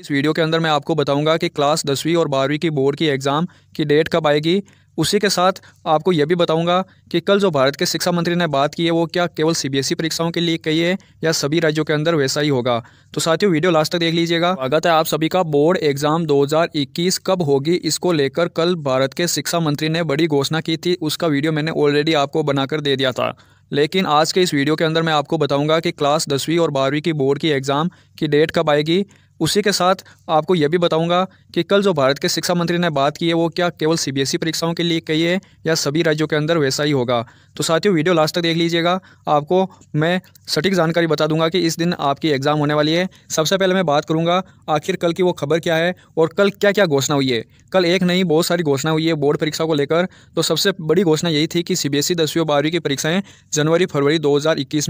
इस वीडियो के अंदर मैं आपको बताऊंगा कि क्लास दसवीं और बारहवीं की बोर्ड की एग्ज़ाम की डेट कब आएगी उसी के साथ आपको यह भी बताऊंगा कि कल जो भारत के शिक्षा मंत्री ने बात की है वो क्या केवल सीबीएसई e परीक्षाओं के लिए कही है या सभी राज्यों के अंदर वैसा ही होगा तो साथियों वीडियो लास्ट तक देख लीजिएगा स्वागत है आप सभी का बोर्ड एग्जाम 2021 कब होगी इसको लेकर कल भारत के शिक्षा मंत्री ने बड़ी घोषणा की थी उसका वीडियो मैंने ऑलरेडी आपको बनाकर दे दिया था लेकिन आज के इस वीडियो के अंदर मैं आपको बताऊंगा कि क्लास दसवीं और बारहवीं की बोर्ड की एग्ज़ाम की डेट कब आएगी उसी के साथ आपको यह भी बताऊंगा कि कल जो भारत के शिक्षा मंत्री ने बात की है वो क्या केवल सीबीएसई e परीक्षाओं के लिए कही है या सभी राज्यों के अंदर वैसा ही होगा तो साथियों वीडियो लास्ट तक देख लीजिएगा आपको मैं सटीक जानकारी बता दूंगा कि इस दिन आपकी एग्ज़ाम होने वाली है सबसे पहले मैं बात करूँगा आखिर कल की वो खबर क्या है और कल क्या क्या घोषणा हुई है कल एक नहीं बहुत सारी घोषणा हुई है बोर्ड परीक्षा को लेकर तो सबसे बड़ी घोषणा यही थी कि ई e दसवीं और बारहवीं की परीक्षाएँ जनवरी फरवरी दो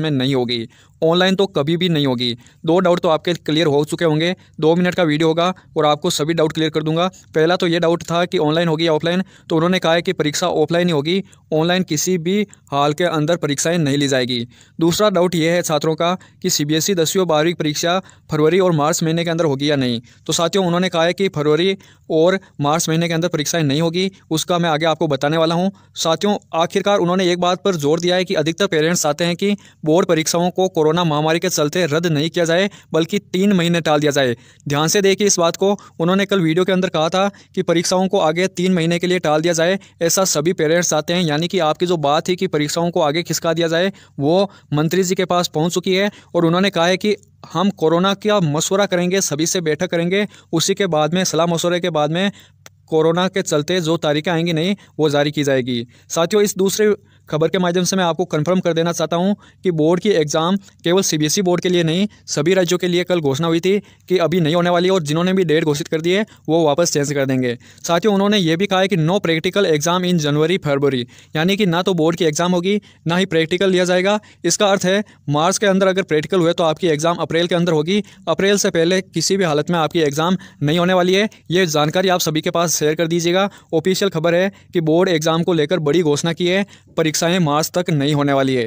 में नहीं होगी ऑनलाइन तो कभी भी नहीं होगी दो डाउट तो आपके क्लियर हो चुके होंगे दो मिनट का वीडियो होगा और आपको सभी डाउट क्लियर कर दूंगा पहला तो ये डाउट था कि ऑनलाइन होगी या ऑफलाइन तो उन्होंने कहा है कि परीक्षा ऑफलाइन ही होगी ऑनलाइन किसी भी हाल के अंदर परीक्षाएं नहीं ली जाएगी दूसरा डाउट ये है छात्रों का कि सी बी एस ई दसवीं और बारहवीं परीक्षा फरवरी और मार्च महीने के अंदर होगी या नहीं तो साथियों उन्होंने कहा है कि फरवरी और मार्च महीने के अंदर परीक्षाएं नहीं होगी उसका मैं आगे आपको बताने वाला हूं साथियों आखिरकार उन्होंने एक बात पर जोर दिया है कि अधिकतर पेरेंट्स चाहते हैं कि बोर्ड परीक्षाओं को कोरोना महामारी के चलते रद्द नहीं किया जाए बल्कि तीन महीने टाल दिया जाए जाए ध्यान से देखिए इस बात को उन्होंने कल वीडियो के अंदर कहा था कि परीक्षाओं को आगे तीन महीने के लिए टाल दिया जाए ऐसा सभी पेरेंट्स आते हैं यानी कि आपकी जो बात थी कि परीक्षाओं को आगे खिसका दिया जाए वो मंत्री जी के पास पहुँच चुकी है और उन्होंने कहा है कि हम कोरोना का मशवरा करेंगे सभी से बैठक करेंगे उसी के बाद में सलाह मशवरे के बाद में कोरोना के चलते जो तारीखें आएंगी नहीं वो जारी की जाएगी साथियों इस दूसरे खबर के माध्यम से मैं आपको कन्फर्म कर देना चाहता हूँ कि बोर्ड की एग्ज़ाम केवल सीबीएसई बोर्ड e के लिए नहीं सभी राज्यों के लिए कल घोषणा हुई थी कि अभी नहीं होने वाली और जिन्होंने भी डेट घोषित कर दी है वो वापस चेंज कर देंगे साथ ही उन्होंने ये भी कहा है कि नो प्रैक्टिकल एग्ज़ाम इन जनवरी फरवरी यानी कि ना तो बोर्ड की एग्ज़ाम होगी ना ही प्रैक्टिकल लिया जाएगा इसका अर्थ है मार्च के अंदर अगर प्रैक्टिकल हुए तो आपकी एग्ज़ाम अप्रैल के अंदर होगी अप्रैल से पहले किसी भी हालत में आपकी एग्ज़ाम नहीं होने वाली है ये जानकारी आप सभी के पास शेयर कर दीजिएगा ऑफिशियल खबर है कि बोर्ड एग्ज़ाम को लेकर बड़ी घोषणा की है परीक्षा परीक्षाएं मार्च तक नहीं होने वाली है